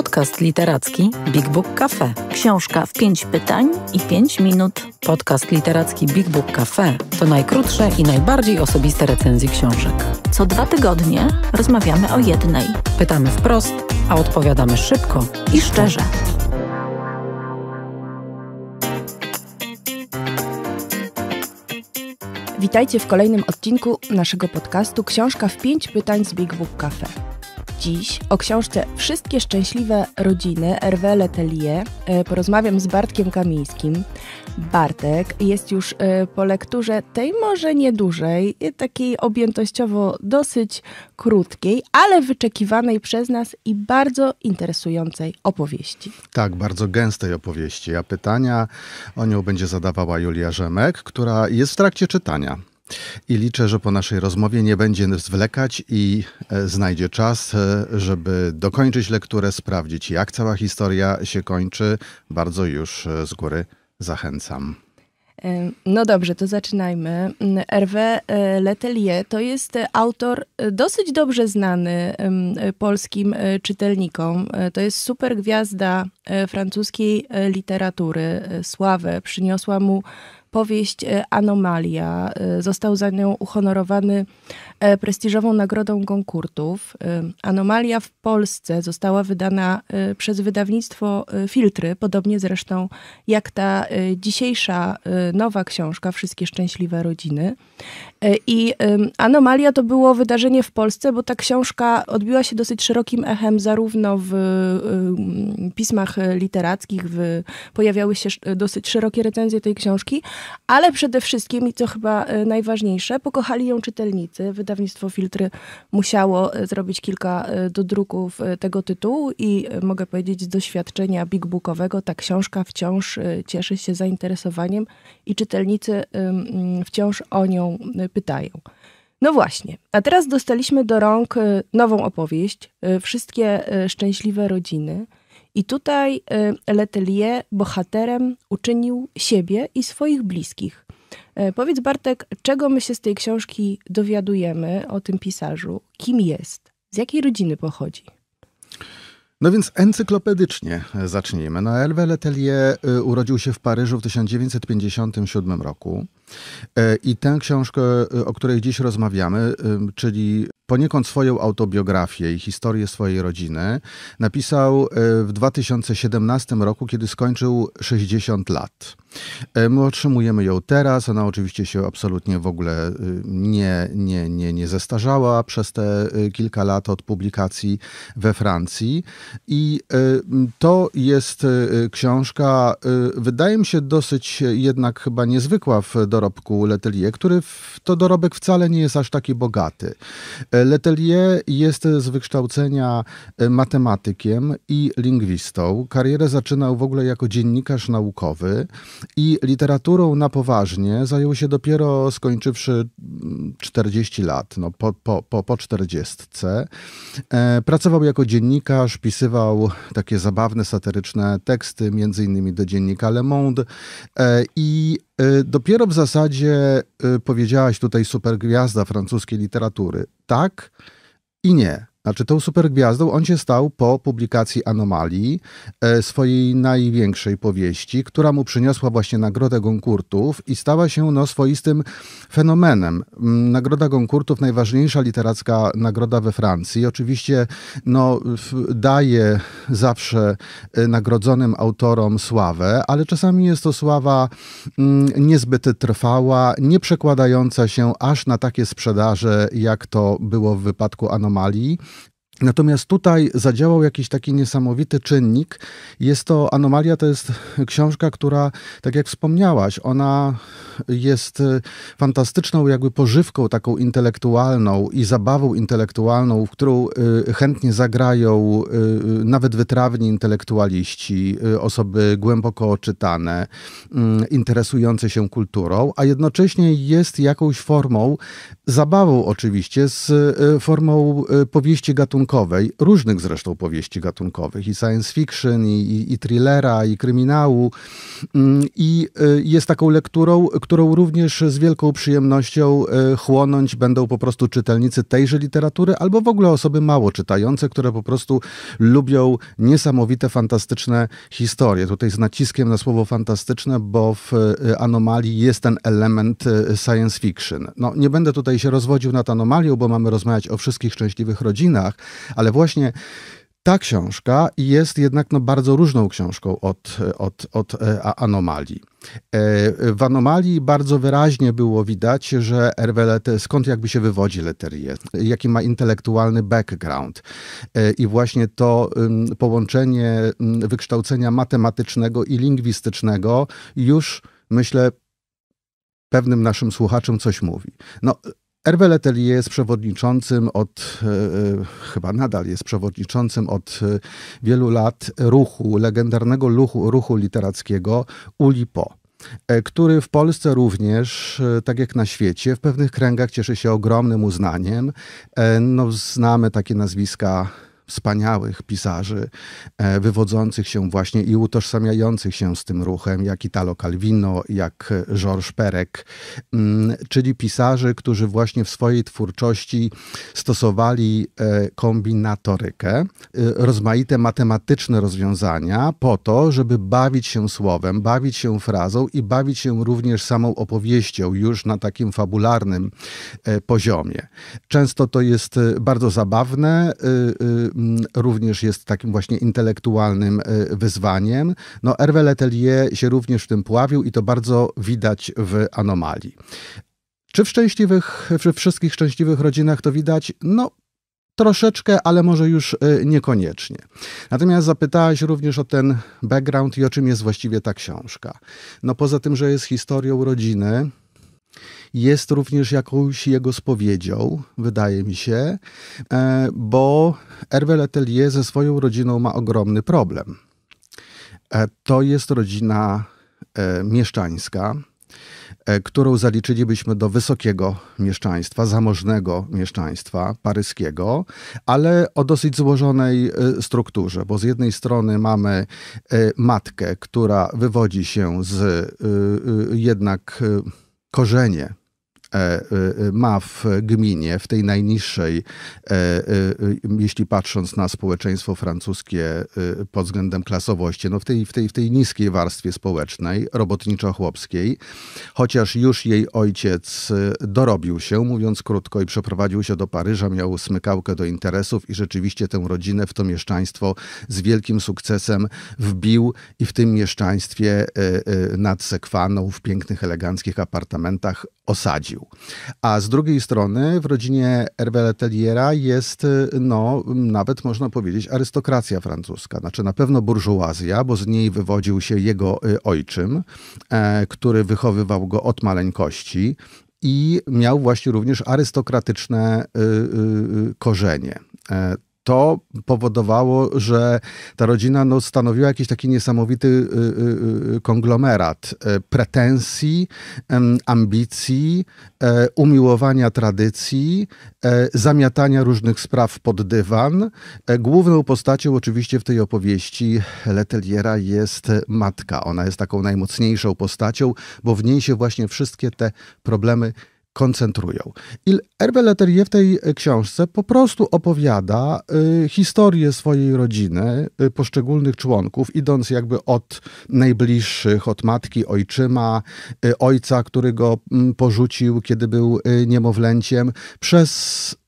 Podcast literacki Big Book Cafe. Książka w 5 pytań i 5 minut. Podcast literacki Big Book Cafe to najkrótsze i najbardziej osobiste recenzje książek. Co dwa tygodnie rozmawiamy o jednej. Pytamy wprost, a odpowiadamy szybko i szczerze. Witajcie w kolejnym odcinku naszego podcastu Książka w 5 pytań z Big Book Cafe. Dziś o książce Wszystkie szczęśliwe rodziny Hervé tellier e, porozmawiam z Bartkiem Kamińskim. Bartek jest już e, po lekturze tej może niedużej, e, takiej objętościowo dosyć krótkiej, ale wyczekiwanej przez nas i bardzo interesującej opowieści. Tak, bardzo gęstej opowieści, a pytania o nią będzie zadawała Julia Rzemek, która jest w trakcie czytania. I liczę, że po naszej rozmowie nie będzie zwlekać i e, znajdzie czas, e, żeby dokończyć lekturę, sprawdzić, jak cała historia się kończy. Bardzo już e, z góry zachęcam. No dobrze, to zaczynajmy. Hervé mm, Letelier to jest autor dosyć dobrze znany polskim czytelnikom. To jest super gwiazda francuskiej literatury. Sławę przyniosła mu powieść e, Anomalia. E, został za nią uhonorowany e, prestiżową nagrodą Goncourtów. Anomalia w Polsce została wydana przez wydawnictwo Filtry, podobnie zresztą jak ta dzisiejsza nowa książka Wszystkie szczęśliwe rodziny. I Anomalia to było wydarzenie w Polsce, bo ta książka odbiła się dosyć szerokim echem zarówno w pismach literackich, w, pojawiały się dosyć szerokie recenzje tej książki, ale przede wszystkim, i co chyba e, najważniejsze, pokochali ją czytelnicy. Wydawnictwo Filtry musiało e, zrobić kilka e, dodruków tego tytułu i mogę powiedzieć z doświadczenia big bookowego, ta książka wciąż cieszy się zainteresowaniem i czytelnicy mm, wciąż o nią pytają. No właśnie, a teraz dostaliśmy do rąk nową opowieść, Wszystkie Szczęśliwe Rodziny – i tutaj y, Letelier bohaterem uczynił siebie i swoich bliskich. E, powiedz Bartek, czego my się z tej książki dowiadujemy o tym pisarzu? Kim jest? Z jakiej rodziny pochodzi? No więc encyklopedycznie zacznijmy. No, Letelier y, urodził się w Paryżu w 1957 roku. E, I tę książkę, e, o której dziś rozmawiamy, e, czyli poniekąd swoją autobiografię i historię swojej rodziny, napisał w 2017 roku, kiedy skończył 60 lat. My otrzymujemy ją teraz, ona oczywiście się absolutnie w ogóle nie, nie, nie, nie zestarzała przez te kilka lat od publikacji we Francji. I to jest książka, wydaje mi się, dosyć jednak chyba niezwykła w dorobku dorobku Letelier, który w, to dorobek wcale nie jest aż taki bogaty. E, Letelier jest z wykształcenia e, matematykiem i lingwistą. Karierę zaczynał w ogóle jako dziennikarz naukowy i literaturą na poważnie zajął się dopiero skończywszy 40 mm, lat, no po, po, po, po 40. E, pracował jako dziennikarz, pisywał takie zabawne, satyryczne teksty, między innymi do dziennika Le Monde i E, dopiero w zasadzie e, powiedziałaś tutaj supergwiazda francuskiej literatury. Tak i nie. Znaczy tą supergwiazdą on się stał po publikacji Anomalii, e, swojej największej powieści, która mu przyniosła właśnie Nagrodę Goncourtów i stała się no, swoistym fenomenem. Mm, nagroda Goncourtów, najważniejsza literacka nagroda we Francji. Oczywiście no, daje zawsze e, nagrodzonym autorom sławę, ale czasami jest to sława mm, niezbyt trwała, nie przekładająca się aż na takie sprzedaże, jak to było w wypadku Anomalii. Natomiast tutaj zadziałał jakiś taki niesamowity czynnik. Jest to anomalia, to jest książka, która, tak jak wspomniałaś, ona jest e, fantastyczną jakby pożywką taką intelektualną i zabawą intelektualną, w którą e, chętnie zagrają e, nawet wytrawni intelektualiści, osoby głęboko oczytane, mm, interesujące się kulturą, a jednocześnie jest jakąś formą, zabawą oczywiście, z formą powieści gatunkowej, gatunkowej, różnych zresztą powieści gatunkowych, i science fiction, i, i, i thrillera, i kryminału. Mm, I y, jest taką lekturą, którą również z wielką przyjemnością y, chłonąć będą po prostu czytelnicy tejże literatury, albo w ogóle osoby mało czytające, które po prostu lubią niesamowite, fantastyczne historie. Tutaj z naciskiem na słowo fantastyczne, bo w y, Anomalii jest ten element science fiction. No, nie będę tutaj się rozwodził nad anomalią, bo mamy rozmawiać o wszystkich szczęśliwych rodzinach, ale właśnie ta książka jest jednak no, bardzo różną książką od, od, od e, anomalii. E, w anomalii bardzo wyraźnie było widać, że Hervé skąd jakby się wywodzi Leterrier, jaki ma intelektualny background. E, I właśnie to połączenie wykształcenia matematycznego i lingwistycznego już myślę pewnym naszym słuchaczom coś mówi. No, Hervé Letelier jest przewodniczącym od, e, e, chyba nadal jest przewodniczącym od e, wielu lat ruchu, legendarnego ruchu, ruchu literackiego Ulipo który w Polsce również, tak jak na świecie, w pewnych kręgach cieszy się ogromnym uznaniem. No, znamy takie nazwiska wspaniałych pisarzy e, wywodzących się właśnie i utożsamiających się z tym ruchem, jak Italo Calvino, jak Georges Perek, mm, czyli pisarzy, którzy właśnie w swojej twórczości stosowali e, kombinatorykę, e, rozmaite matematyczne rozwiązania po to, żeby bawić się słowem, bawić się frazą i bawić się również samą opowieścią już na takim fabularnym poziomie. Często to jest bardzo zabawne, Mm, również jest takim właśnie intelektualnym e, wyzwaniem. No, Hervé Letelier się również w tym pławił i to bardzo widać w anomalii. Czy w szczęśliwych, w wszystkich szczęśliwych rodzinach to widać? No, troszeczkę, ale może już e, niekoniecznie. Natomiast zapytałaś również o ten background i o czym jest właściwie ta książka. No, poza tym, że jest historią rodziny, jest również jakąś jego spowiedzią, wydaje mi się, e, bo Hervé Letelier ze swoją rodziną ma ogromny problem. E, to jest rodzina e, mieszczańska, którą zaliczylibyśmy do wysokiego mieszczaństwa, zamożnego mieszczaństwa paryskiego, ale o dosyć złożonej strukturze, bo z jednej strony mamy matkę, która wywodzi się z jednak korzenie E, e, ma w gminie, w tej najniższej, e, jeśli patrząc na społeczeństwo francuskie pod względem klasowości, no w, tej, w, tej, w tej niskiej warstwie społecznej, robotniczo-chłopskiej, chociaż już jej ojciec dorobił się, mówiąc krótko, i przeprowadził się do Paryża, miał smykałkę do interesów i rzeczywiście tę rodzinę w to mieszczaństwo z wielkim sukcesem wbił i w tym mieszczaństwie nad Sekwaną w pięknych, eleganckich apartamentach osadził. A z drugiej strony w rodzinie Hervé jest, no, nawet można powiedzieć, arystokracja francuska. Znaczy na pewno burżuazja, bo z niej wywodził się jego y, ojczym, e, który wychowywał go od maleńkości i miał właśnie również arystokratyczne y, y, korzenie e, to powodowało, że ta rodzina no, stanowiła jakiś taki niesamowity y, y, y, konglomerat pretensji, ambicji, e, umiłowania tradycji, e, zamiatania różnych spraw pod dywan. E, główną postacią oczywiście w tej opowieści Leteliera jest matka. Ona jest taką najmocniejszą postacią, bo w niej się właśnie wszystkie te problemy koncentrują. I Hervé Leterrier w tej e, książce po prostu opowiada e, historię swojej rodziny, e, poszczególnych członków, idąc jakby od najbliższych, od matki, ojczyma, ojca, który go porzucił, kiedy był niemowlęciem, przez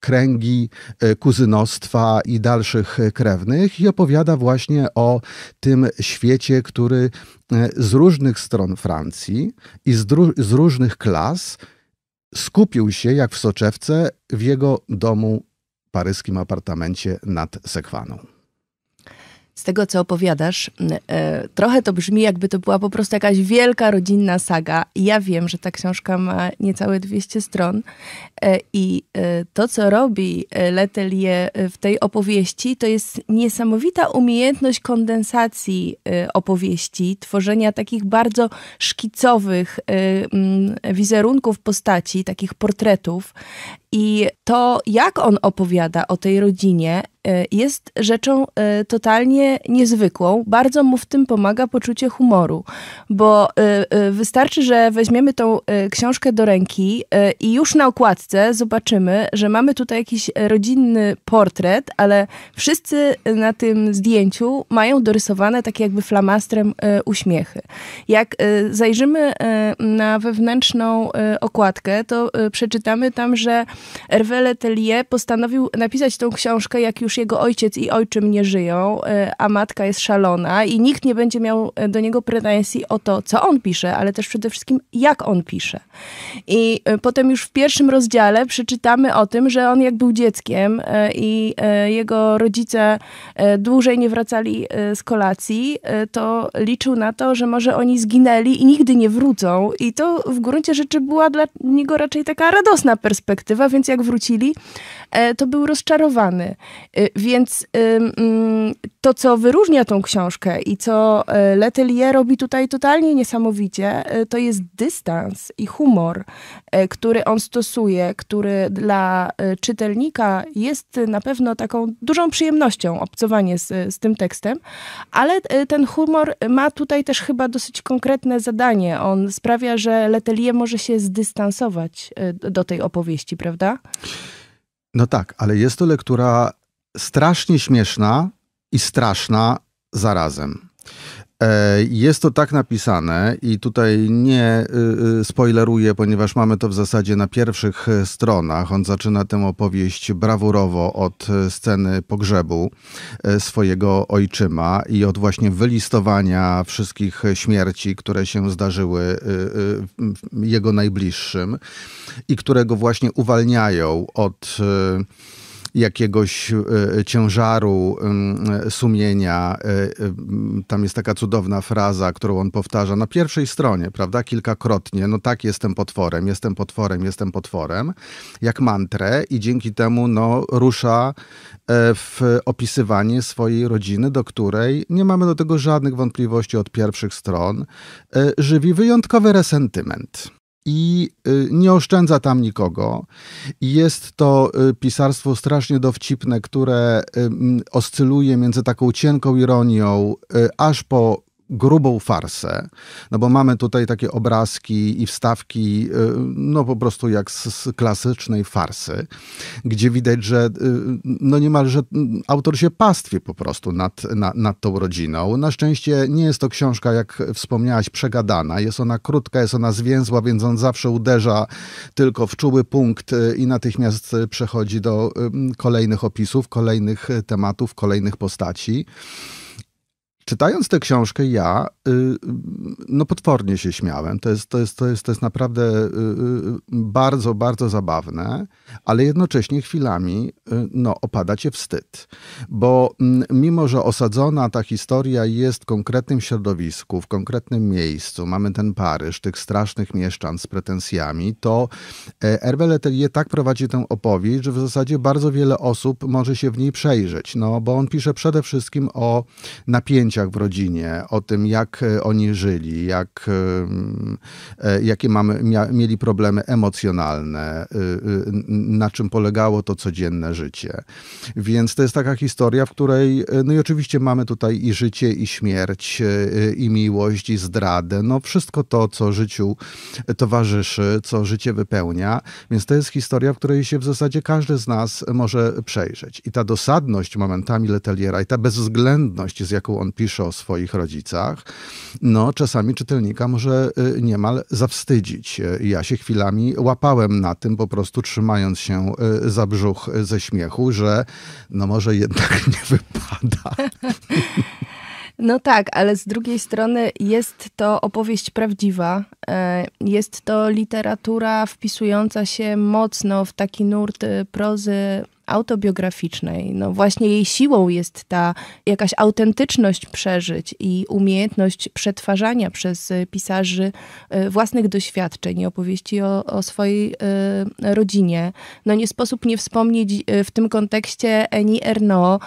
kręgi e, kuzynostwa i dalszych e, krewnych i opowiada właśnie o tym świecie, który e, z różnych stron Francji i z, z różnych klas skupił się, jak w soczewce, w jego domu paryskim apartamencie nad Sekwaną z tego, co opowiadasz, e, trochę to brzmi, jakby to była po prostu jakaś wielka rodzinna saga. ja wiem, że ta książka ma niecałe 200 stron. E, I e, to, co robi Letelier w tej opowieści, to jest niesamowita umiejętność kondensacji opowieści, tworzenia takich bardzo szkicowych wizerunków postaci, takich portretów. I to, jak on opowiada o tej rodzinie, e, jest rzeczą e, totalnie niezwykłą. Bardzo mu w tym pomaga poczucie humoru, bo e, wystarczy, że weźmiemy tą książkę do ręki i już na okładce zobaczymy, że mamy tutaj jakiś rodzinny portret, ale wszyscy na tym zdjęciu mają dorysowane takie jakby flamastrem uśmiechy. Jak zajrzymy na wewnętrzną okładkę, to przeczytamy tam, że Hervé Letellier postanowił napisać tą książkę, jak już jego ojciec i ojczym nie żyją, e, a matka jest szalona i nikt nie będzie miał e, do niego pretensji o to, co on pisze, ale też przede wszystkim, jak on pisze. I e, potem już w pierwszym rozdziale przeczytamy o tym, że on jak był dzieckiem i jego rodzice dłużej nie wracali z kolacji, to liczył na to, że może oni zginęli i nigdy nie wrócą. I to w gruncie rzeczy była dla niego raczej taka radosna perspektywa, więc jak wrócili, e, to był rozczarowany. E, więc mm, to, co wyróżnia tą książkę i co e, Letelier robi tutaj totalnie niesamowicie, to jest dystans i humor, który on stosuje, który dla czytelnika jest na pewno taką dużą przyjemnością obcowanie z, z tym tekstem, ale ten humor ma tutaj też chyba dosyć konkretne zadanie. On sprawia, że Letelier może się zdystansować do tej opowieści, prawda? prawda? No tak, ale jest to lektura strasznie śmieszna i straszna zarazem. E, jest to tak napisane i tutaj nie y, y, spoileruję, ponieważ mamy to w zasadzie na pierwszych e, stronach. On zaczyna tę opowieść brawurowo od e, sceny pogrzebu swojego ojczyma i od właśnie wylistowania wszystkich śmierci, które się zdarzyły y, jego najbliższym i które go właśnie uwalniają od jakiegoś e, ciężaru mm, e, sumienia. E, mm, tam jest taka cudowna fraza, którą on powtarza na pierwszej stronie, prawda, kilkakrotnie. No tak, jestem potworem, jestem potworem, jestem potworem, jak mantrę i dzięki temu no, rusza w opisywanie swojej rodziny, do której nie mamy do tego żadnych wątpliwości od pierwszych stron, żywi wyjątkowy resentyment i y, nie oszczędza tam nikogo. I jest to y, pisarstwo strasznie dowcipne, które y, oscyluje między taką cienką ironią, aż po grubą farsę, no bo mamy tutaj takie obrazki i wstawki, y, no po prostu jak z, z klasycznej farsy, gdzie widać, że y, no niemalże autor się pastwi po prostu nad, na, nad tą rodziną. Na szczęście nie jest to książka, jak wspomniałaś, przegadana. Jest ona krótka, jest ona zwięzła, więc on zawsze uderza tylko w czuły punkt y, i natychmiast przechodzi do kolejnych opisów, kolejnych tematów, kolejnych postaci czytając tę książkę, ja y, no potwornie się śmiałem. To jest, to jest, to jest, to jest naprawdę y, y, bardzo, bardzo zabawne, ale jednocześnie chwilami no, opada cię wstyd. Bo mm, mimo, że osadzona ta historia jest w konkretnym środowisku, w konkretnym miejscu, mamy ten Paryż, tych strasznych mieszczan z pretensjami, to e, Hervé Letelier tak prowadzi tę opowieść, że w zasadzie bardzo wiele osób może się w niej przejrzeć. No, bo on pisze przede wszystkim o napięciach w rodzinie, o tym, jak e, oni żyli, jak, e, e, jakie mamy, mieli problemy emocjonalne, na czym polegało to codzienne życie. Więc to jest taka historia, w której, no i oczywiście mamy tutaj i życie, i śmierć, i miłość, i zdradę, no wszystko to, co życiu towarzyszy, co życie wypełnia. Więc to jest historia, w której się w zasadzie każdy z nas może przejrzeć. I ta dosadność momentami Leteliera i ta bezwzględność, z jaką on pisze, pisze o swoich rodzicach, no czasami czytelnika może y, niemal zawstydzić. Ja się chwilami łapałem na tym, po prostu trzymając się y, za brzuch y, ze śmiechu, że no może jednak nie wypada. No tak, ale z drugiej strony jest to opowieść prawdziwa. E, jest to literatura wpisująca się mocno w taki nurt prozy autobiograficznej. No właśnie jej siłą jest ta jakaś autentyczność przeżyć i umiejętność przetwarzania przez pisarzy e, własnych doświadczeń i opowieści o, o swojej e, rodzinie. No nie sposób nie wspomnieć e, w tym kontekście Eni Erno,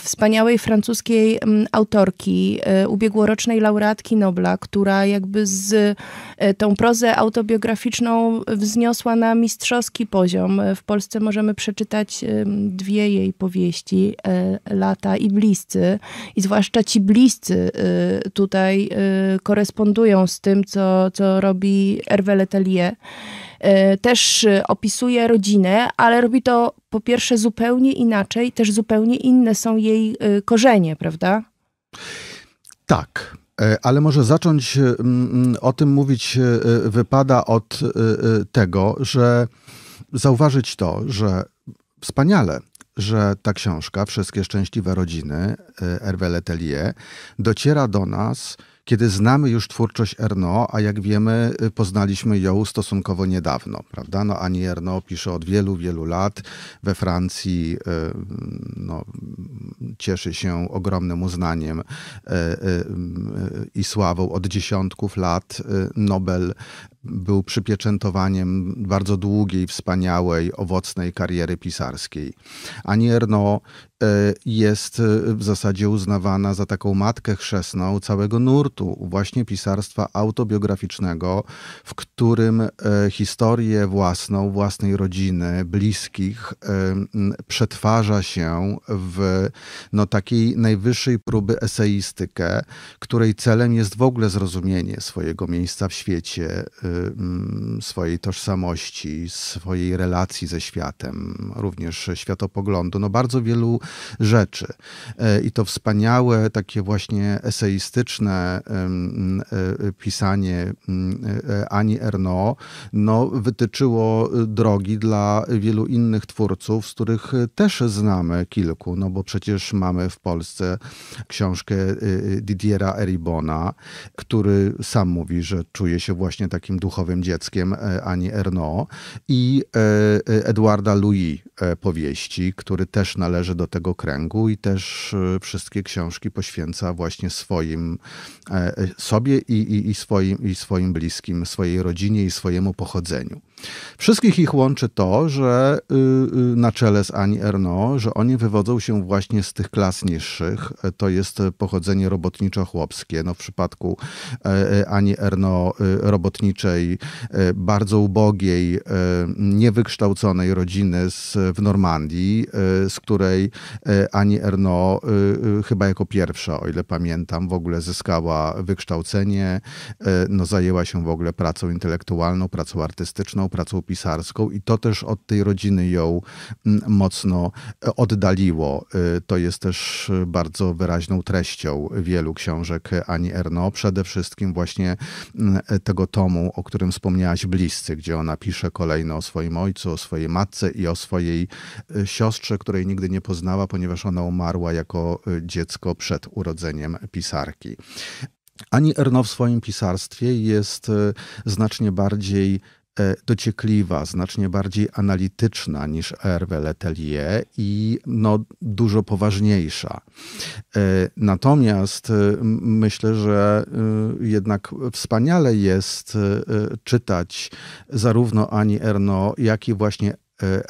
wspaniałej francuskiej autorki, ubiegłorocznej laureatki Nobla, która jakby z tą prozę autobiograficzną wzniosła na mistrzowski poziom. W Polsce możemy przeczytać dwie jej powieści, e, Lata i Bliscy. I zwłaszcza ci bliscy e, tutaj e, korespondują z tym, co, co robi Hervé Letelier. też opisuje rodzinę, ale robi to po pierwsze zupełnie inaczej, też zupełnie inne są jej korzenie, prawda? Tak. Ale może zacząć o tym mówić wypada od tego, że zauważyć to, że wspaniale, że ta książka, Wszystkie Szczęśliwe Rodziny Hervé y, Letelier, dociera do nas, kiedy znamy już twórczość Erno, a jak wiemy, y, poznaliśmy ją stosunkowo niedawno, prawda? No, Ani Erno pisze od wielu, wielu lat. We Francji y, mm, no, cieszy się ogromnym uznaniem i sławą od dziesiątków lat. Nobel był przypieczętowaniem bardzo długiej, wspaniałej, owocnej kariery pisarskiej. Ani Erno e, jest e, w zasadzie uznawana za taką matkę chrzestną całego nurtu właśnie pisarstwa autobiograficznego, w którym e, historię własną, własnej rodziny, bliskich przetwarza się w no, takiej najwyższej próby eseistykę, której celem jest w ogóle zrozumienie swojego miejsca w świecie, Mm, swojej tożsamości, swojej relacji ze światem, również światopoglądu, no bardzo wielu rzeczy. E, I to wspaniałe, takie właśnie eseistyczne e, pisanie mm, e, Ani Erno no, wytyczyło drogi dla wielu innych twórców, z których też znamy kilku, no bo przecież mamy w Polsce książkę y, y, Didiera Eribona, który sam mówi, że czuje się właśnie takim duchowym dzieckiem e, Ani Erno i e, e, Edwarda Louis powieści, który też należy do tego kręgu i też wszystkie książki poświęca właśnie swoim sobie i, i, i swoim, i swoim bliskim, swojej rodzinie i swojemu pochodzeniu. Wszystkich ich łączy to, że y, y, na czele z Ani Erno, że oni wywodzą się właśnie z tych klas niższych. E, to jest pochodzenie robotniczo-chłopskie. No, w przypadku e, e, Ani Erno robotniczej, bardzo ubogiej, niewykształconej rodziny z, w Normandii, z której Ani Erno chyba jako pierwsza, o ile pamiętam, w ogóle zyskała wykształcenie, no, zajęła się w ogóle pracą intelektualną, pracą artystyczną, pracą pisarską i to też od tej rodziny ją mm, mocno e, oddaliło. E, to jest też e, bardzo wyraźną treścią wielu książek Ani Erno. Przede wszystkim właśnie mm, tego tomu, o którym wspomniałaś, Bliscy, gdzie ona pisze kolejno o swoim ojcu, o swojej matce i o swojej siostrze, której nigdy nie poznała, ponieważ ona umarła jako dziecko przed urodzeniem pisarki. Ani Erno w swoim pisarstwie jest znacznie bardziej E, dociekliwa, znacznie bardziej analityczna niż Hervé Letelier i no, dużo poważniejsza. E, natomiast e, myślę, że jednak wspaniale jest czytać zarówno Ani Erno, jak i właśnie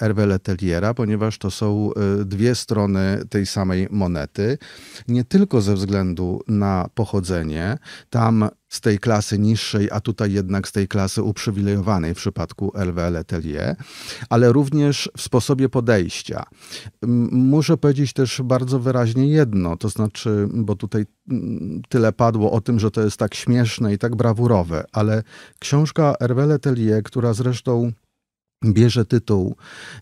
Hervé Letelliera, ponieważ to są e, dwie strony tej samej monety. Nie tylko ze względu na pochodzenie, tam z tej klasy niższej, a tutaj jednak z tej klasy uprzywilejowanej w przypadku Hervé Letellier, ale również w sposobie podejścia. Muszę powiedzieć też bardzo wyraźnie jedno, to znaczy, bo tutaj mm, tyle padło o tym, że to jest tak śmieszne i tak brawurowe, ale książka Hervé Letellier, która zresztą bierze tytuł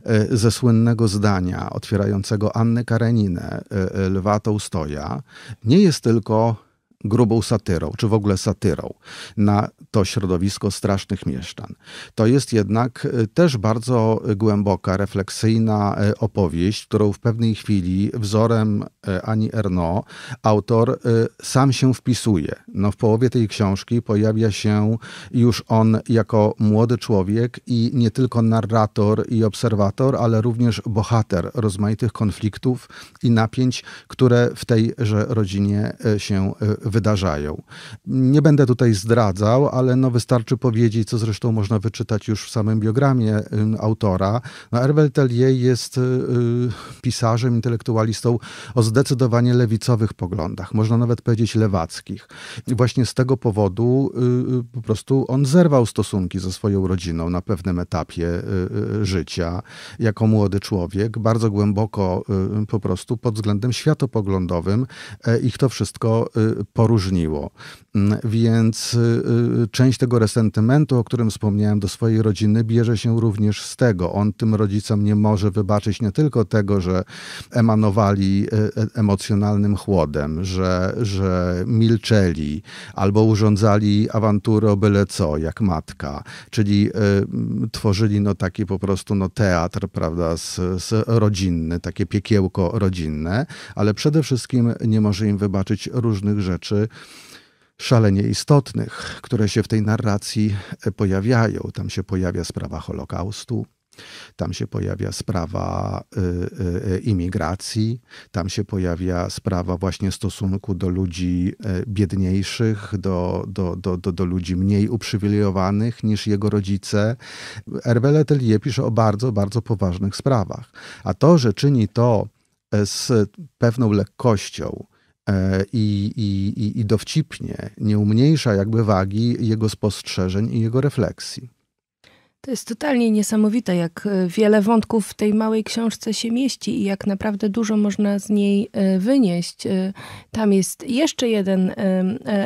e, ze słynnego zdania otwierającego Annę Kareninę e, e, Lwa Tołstoja, nie jest tylko grubą satyrą, czy w ogóle satyrą na to środowisko strasznych mieszczan. To jest jednak e, też bardzo głęboka, refleksyjna e, opowieść, którą w pewnej chwili wzorem e, Ani Erno autor sam się wpisuje. No, w połowie tej książki pojawia się już on jako młody człowiek i nie tylko narrator i obserwator, ale również bohater rozmaitych konfliktów i napięć, które w tejże rodzinie się wydarzają. Nie będę tutaj zdradzał, ale no wystarczy powiedzieć, co zresztą można wyczytać już w samym biogramie autora. No, Herbert Tellier jest y, y, pisarzem, intelektualistą o zdecydowanie lewicowych poglądach, można nawet powiedzieć lewackich. I właśnie z tego powodu y, po prostu on zerwał stosunki ze swoją rodziną na pewnym etapie życia, jako młody człowiek, bardzo głęboko po prostu pod względem światopoglądowym e, ich to wszystko poróżniło. Mm, więc y, y, część tego resentymentu, o którym wspomniałem, do swojej rodziny bierze się również z tego. On tym rodzicom nie może wybaczyć nie tylko tego, że emanowali e, e, emocjonalnym chłodem, że, że milczeli albo urządzali awanturę o byle co, jak matka, czyli e, tworzyli no taki po prostu no teatr, prawda, z, z rodzinny, takie piekiełko rodzinne, ale przede wszystkim nie może im wybaczyć różnych rzeczy, szalenie istotnych, które się w tej narracji e, pojawiają. Tam się pojawia sprawa Holokaustu, tam się pojawia sprawa e, e, imigracji, tam się pojawia sprawa właśnie stosunku do ludzi biedniejszych, do, do, do, do, ludzi mniej uprzywilejowanych niż jego rodzice. Hervé Letelier pisze o bardzo, bardzo poważnych sprawach. A to, że czyni to z pewną lekkością, E, i, i, i dowcipnie nie umniejsza jakby wagi jego spostrzeżeń i jego refleksji. To jest totalnie niesamowite, jak e, wiele wątków w tej małej książce się mieści i jak naprawdę dużo można z niej e, wynieść. E, tam jest jeszcze jeden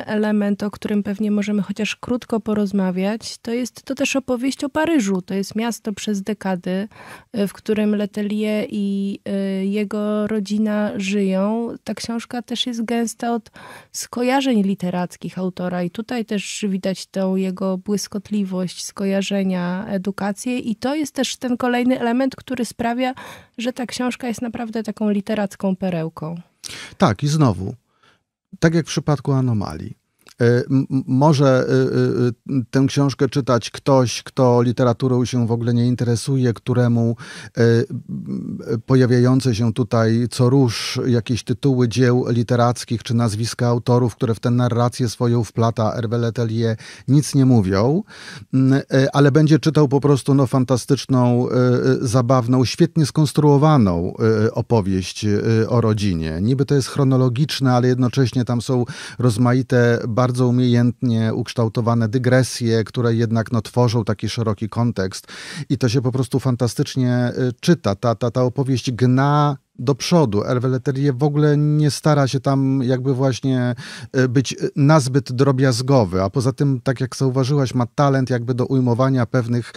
element, o którym pewnie możemy chociaż krótko porozmawiać. To jest to też opowieść o Paryżu. To jest miasto przez dekady, w którym Letelier i jego rodzina żyją. Ta książka też jest gęsta od skojarzeń literackich autora i tutaj też widać tą jego błyskotliwość skojarzenia edukację i to jest też ten kolejny element, który sprawia, że ta książka jest naprawdę taką literacką perełką. Tak, i znowu, tak jak w przypadku anomalii, Y, może y, y, tę książkę czytać ktoś, kto literaturą się w ogóle nie interesuje, któremu pojawiające się tutaj co róż jakieś tytuły dzieł literackich czy nazwiska autorów, które w tę narrację swoją wplata Hervé Letelier, nic nie mówią, ale będzie czytał po prostu no, fantastyczną, zabawną, świetnie skonstruowaną opowieść o rodzinie. Niby to jest chronologiczne, ale jednocześnie tam są rozmaite, bardzo bardzo umiejętnie ukształtowane dygresje, które jednak no, tworzą taki szeroki kontekst. I to się po prostu fantastycznie y, czyta. Ta, ta, ta opowieść gna do przodu. Hervé Leterrier w ogóle nie stara się tam jakby właśnie e, być e, nazbyt drobiazgowy, a poza tym, tak jak zauważyłaś, ma talent jakby do ujmowania pewnych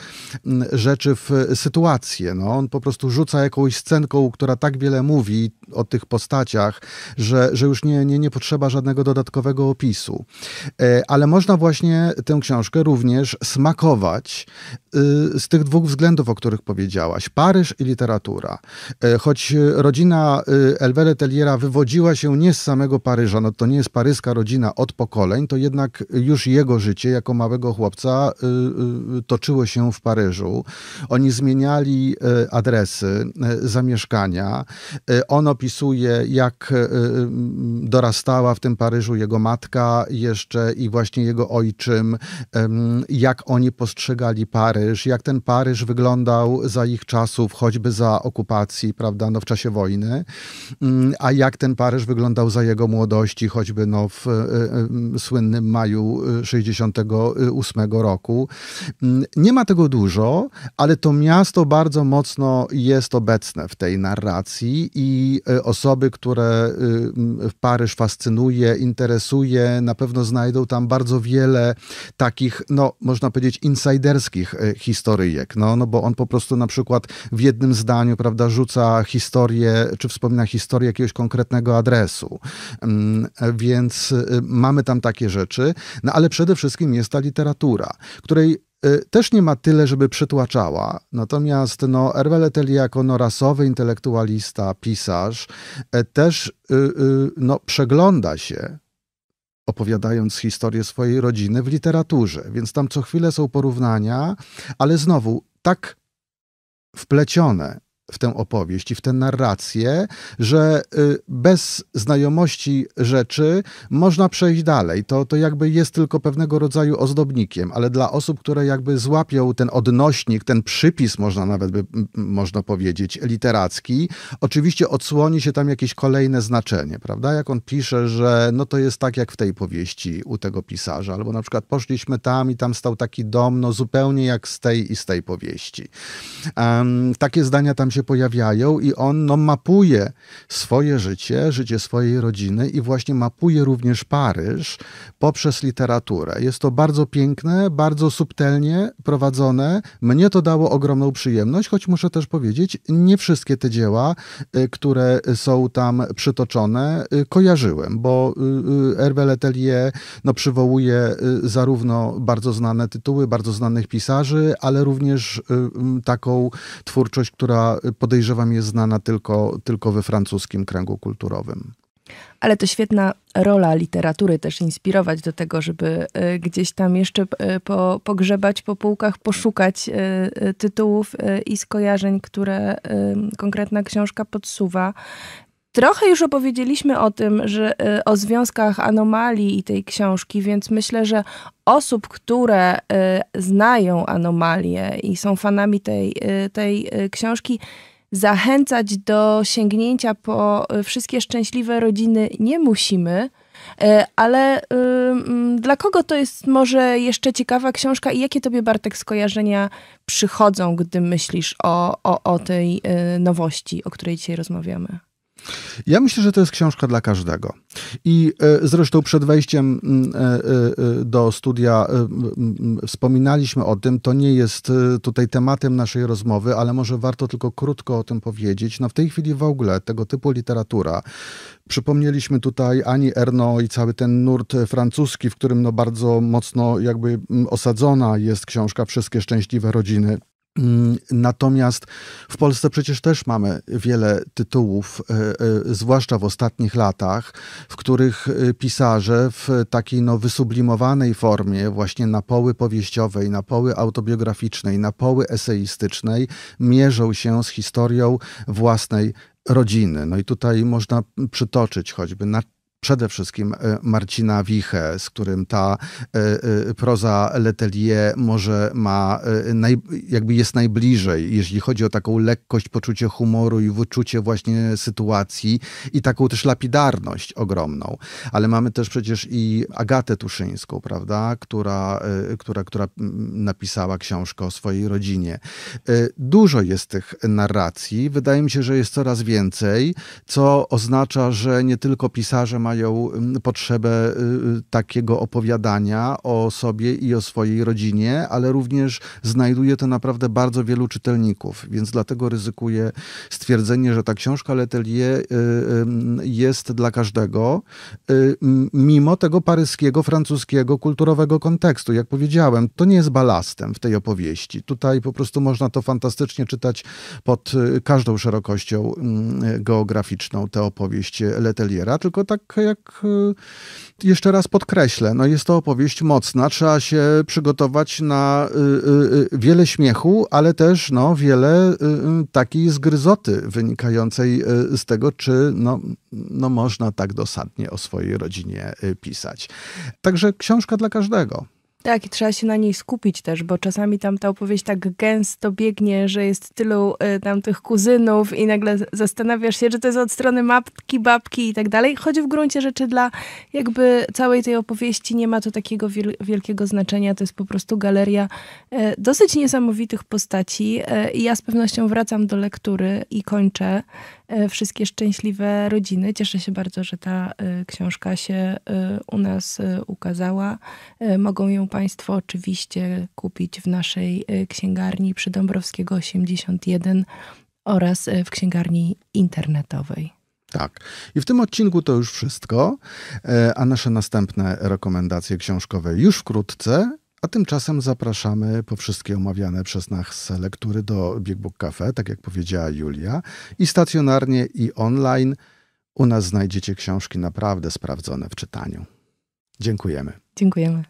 mm, rzeczy w e, sytuację. No, on po prostu rzuca jakąś scenką, która tak wiele mówi o tych postaciach, że, że już nie, nie, nie potrzeba żadnego dodatkowego opisu. Ale można właśnie tę książkę również smakować Y, z tych dwóch względów, o których powiedziałaś. Paryż i literatura. Y, choć y, rodzina Elwele Telliera wywodziła się nie z samego Paryża, no to nie jest paryska rodzina od pokoleń, to jednak już jego życie jako małego chłopca toczyło się w Paryżu. Oni zmieniali adresy, zamieszkania. On opisuje, jak dorastała w tym Paryżu jego matka jeszcze i właśnie jego ojczym, jak oni postrzegali Paryż Paryż, jak ten Paryż wyglądał za ich czasów, choćby za okupacji, prawda, no w czasie wojny, mm, a jak ten Paryż wyglądał za jego młodości, choćby no w e, e, słynnym maju 68 e, roku. Mm, nie ma tego dużo, ale to miasto bardzo mocno jest obecne w tej narracji i osoby, które Paryż fascynuje, interesuje, na pewno znajdą tam bardzo wiele takich, no można powiedzieć, insiderskich historyjek. No, no bo on po prostu na przykład w jednym zdaniu, prawda, rzuca historię, czy wspomina historię jakiegoś konkretnego adresu. Mm, więc y, mamy tam takie rzeczy, no ale przede wszystkim jest ta literatura, której y, też nie ma tyle, żeby przytłaczała. Natomiast no, Erwel Eteli jako norasowy intelektualista, pisarz e, też y, no, przegląda się opowiadając historię swojej rodziny w literaturze. Więc tam co chwilę są porównania, ale znowu tak wplecione w tę opowieść i w tę narrację, że y, bez znajomości rzeczy można przejść dalej. To, to jakby jest tylko pewnego rodzaju ozdobnikiem, ale dla osób, które jakby złapią ten odnośnik, ten przypis, można nawet by, można powiedzieć, literacki, oczywiście odsłoni się tam jakieś kolejne znaczenie, prawda? Jak on pisze, że no to jest tak jak w tej powieści u tego pisarza, albo na przykład poszliśmy tam i tam stał taki dom, no zupełnie jak z tej i z tej powieści. Um, takie zdania tam się się pojawiają i on no, mapuje swoje życie, życie swojej rodziny i właśnie mapuje również Paryż poprzez literaturę. Jest to bardzo piękne, bardzo subtelnie prowadzone. Mnie to dało ogromną przyjemność, choć muszę też powiedzieć, nie wszystkie te dzieła, y, które są tam przytoczone, y, kojarzyłem, bo y, Hervé Letelier no, przywołuje zarówno bardzo znane tytuły, bardzo znanych pisarzy, ale również taką twórczość, która podejrzewam, jest znana tylko, tylko we francuskim kręgu kulturowym. Ale to świetna rola literatury też inspirować do tego, żeby y, gdzieś tam jeszcze y, po, pogrzebać po półkach, poszukać y, tytułów i skojarzeń, które konkretna książka podsuwa. Trochę już opowiedzieliśmy o tym, że y, o związkach anomalii i tej książki, więc myślę, że osób, które y, znają anomalię i są fanami tej, y, tej książki, zachęcać do sięgnięcia po wszystkie szczęśliwe rodziny nie musimy. Ale dla kogo to jest może jeszcze ciekawa książka i jakie tobie, Bartek, skojarzenia przychodzą, gdy myślisz o, o, o tej nowości, o której dzisiaj rozmawiamy? Ja myślę, że to jest książka dla każdego. I e, zresztą przed wejściem mm, e, e, do studia wspominaliśmy o tym. To nie jest tutaj tematem naszej rozmowy, ale może warto tylko krótko o tym powiedzieć. No w tej chwili w ogóle tego typu literatura. Przypomnieliśmy tutaj Ani Erno i cały ten nurt francuski, w którym no bardzo mocno jakby osadzona jest książka Wszystkie Szczęśliwe Rodziny Mm, natomiast w Polsce przecież też mamy wiele tytułów, e, e, zwłaszcza w ostatnich latach, w których e, pisarze w takiej no, wysublimowanej formie, właśnie na poły powieściowej, na poły autobiograficznej, na poły eseistycznej, mierzą się z historią własnej rodziny. No i tutaj można przytoczyć choćby przede wszystkim e, Marcina Wichę, z którym ta e, e, proza Letelier może ma, naj, jakby jest najbliżej, jeśli chodzi o taką lekkość, poczucie humoru i wyczucie właśnie sytuacji i taką też lapidarność ogromną. Ale mamy też przecież i Agatę Tuszyńską, prawda, która, która, która napisała książkę o swojej rodzinie. Dużo jest tych narracji, wydaje mi się, że jest coraz więcej, co oznacza, że nie tylko pisarze mają mm, potrzebę y, y, takiego opowiadania o sobie i o swojej rodzinie, ale również znajduje to naprawdę bardzo wielu czytelników, więc dlatego ryzykuję stwierdzenie, że ta książka Letelier y, jest dla każdego, mimo tego paryskiego, francuskiego, kulturowego kontekstu. Jak powiedziałem, to nie jest balastem w tej opowieści. Tutaj po prostu można to fantastycznie czytać pod każdą szerokością mm, geograficzną, tę opowieść Leteliera, tylko tak trochę jak, y, jeszcze raz podkreślę, no jest to opowieść mocna, trzeba się przygotować na y, y, wiele śmiechu, ale też no, wiele takiej zgryzoty wynikającej z tego, czy no, no można tak dosadnie o swojej rodzinie pisać. Także książka dla każdego. Tak, i trzeba się na niej skupić też, bo czasami tam ta opowieść tak gęsto biegnie, że jest tylu y, tam tych kuzynów i nagle zastanawiasz się, czy to jest od strony matki, babki i tak dalej. Chodzi w gruncie rzeczy dla jakby całej tej opowieści nie ma to takiego wielkiego znaczenia. To jest po prostu galeria y, dosyć niesamowitych postaci e, i ja z pewnością wracam do lektury i kończę E, wszystkie szczęśliwe rodziny. Cieszę się bardzo, że ta e, książka się e, u nas ukazała. Mogą ją Państwo oczywiście kupić w naszej księgarni przy Dąbrowskiego 81 oraz w księgarni internetowej. Tak. I w tym odcinku to już wszystko, a nasze następne rekomendacje książkowe już wkrótce. A tymczasem zapraszamy po wszystkie omawiane przez nas lektury do Big Book Cafe, tak jak powiedziała Julia, i stacjonarnie, i online. U nas znajdziecie książki naprawdę sprawdzone w czytaniu. Dziękujemy. Dziękujemy.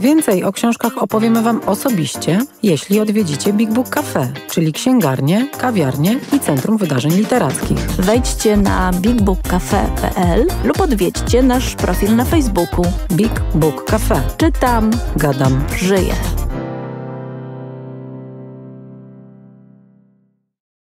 Więcej o książkach opowiemy Wam osobiście, jeśli odwiedzicie Big Book Cafe, czyli księgarnię, kawiarnię i Centrum Wydarzeń Literackich. Wejdźcie na bigbookcafe.pl lub odwiedźcie nasz profil na Facebooku. Big Book Cafe. Czytam, gadam, żyję.